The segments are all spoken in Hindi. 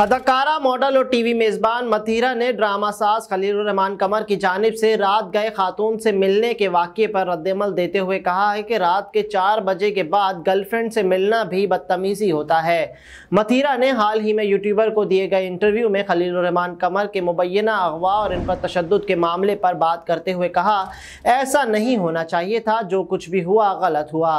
अदाकारा मॉडल और टीवी मेज़बान मथीरा ने ड्रामा साज खलीलरहमान कमर की जानब से रात गए खातून से मिलने के वाक़े पर रद्दमल देते हुए कहा है कि रात के चार बजे के बाद गर्लफ्रेंड से मिलना भी बदतमीज़ी होता है मथीरा ने हाल ही में यूट्यूबर को दिए गए इंटरव्यू में रहमान कमर के मुबैना अगवा और इन पर तशद के मामले पर बात करते हुए कहा ऐसा नहीं होना चाहिए था जो कुछ भी हुआ गलत हुआ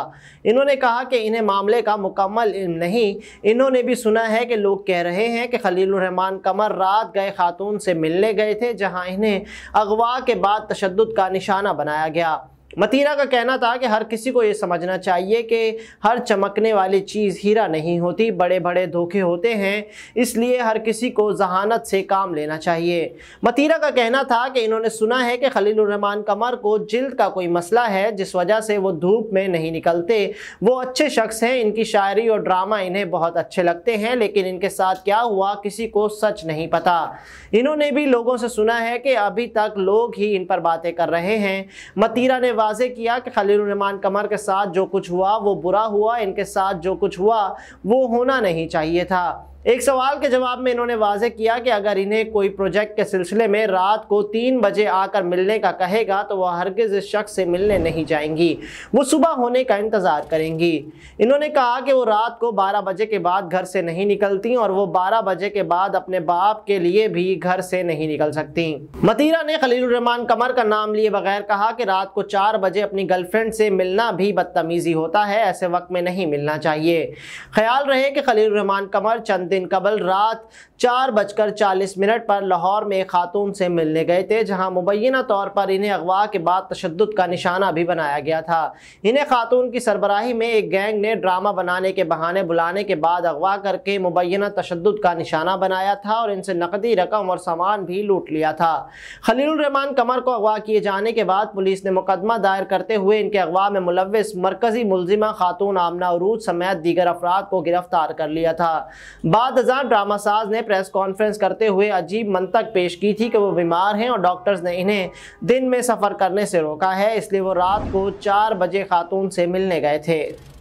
इन्होंने कहा कि इन्हें मामले का मुकम्मल नहीं इन्होंने भी सुना है कि लोग कह रहे हैं कि खलीलरहमान कमर रात गए खातून से मिलने गए थे जहां इन्हें अगवा के बाद तशद का निशाना बनाया गया मतीरा का कहना था कि हर किसी को ये समझना चाहिए कि हर चमकने वाली चीज़ हीरा नहीं होती बड़े बड़े धोखे होते हैं इसलिए हर किसी को जहानत से काम लेना चाहिए मतीरा का कहना था कि इन्होंने सुना है कि खलीलरहमान कमर को जल्द का कोई मसला है जिस वजह से वो धूप में नहीं निकलते वो अच्छे शख्स हैं इनकी शायरी और ड्रामा इन्हें बहुत अच्छे लगते हैं लेकिन इनके साथ क्या हुआ किसी को सच नहीं पता इन्होंने भी लोगों से सुना है कि अभी तक लोग ही इन पर बातें कर रहे हैं मतीरा ने वाजे किया कि खलीलरहमान कमर के साथ जो कुछ हुआ वो बुरा हुआ इनके साथ जो कुछ हुआ वो होना नहीं चाहिए था एक सवाल के जवाब में इन्होंने वाजे किया कि अगर इन्हें कोई प्रोजेक्ट के सिलसिले में रात को तीन बजे आकर मिलने का कहेगा तो वह हरगिज़ इस शख्स से मिलने नहीं जाएंगी वो सुबह होने का इंतज़ार करेंगी इन्होंने कहा कि वो रात को बारह बजे के बाद घर से नहीं निकलती और वो बारह बजे के बाद अपने बाप के लिए भी घर से नहीं निकल सकती मतीरा ने खलीलरहमान कमर का नाम लिए बगैर कहा कि रात को चार बजे अपनी गर्लफ्रेंड से मिलना भी बदतमीज़ी होता है ऐसे वक्त में नहीं मिलना चाहिए ख्याल रहे कि खलीलरहमान कमर चंद दिन कबल रात चार बजकर चालीस मिनट पर लाहौर में खातून से मिलने गए थे जहां मुबैना तौर पर इन्हें अगवा के बाद तशद का निशाना भी बनाया गया था इन्हें खातून की सरबराही में एक गैंग ने ड्रामा बनाने के बहाने बुलाने के बाद अगवा करके मुबैना तशद का निशाना बनाया था और इनसे नकदी रकम और सामान भी लूट लिया था खलीलरहमान कमर को अगवा किए जाने के बाद पुलिस ने मुकदमा दायर करते हुए इनके अगवा में मुलविस मरकजी मुलजिमा खातून आमना अरूज समेत दीगर अफराद को गिरफ्तार कर लिया था बाद ड्रामा साज ने प्रेस कॉन्फ्रेंस करते हुए अजीब मंतक पेश की थी कि वो बीमार हैं और डॉक्टर्स ने इन्हें दिन में सफ़र करने से रोका है इसलिए वो रात को चार बजे खातून से मिलने गए थे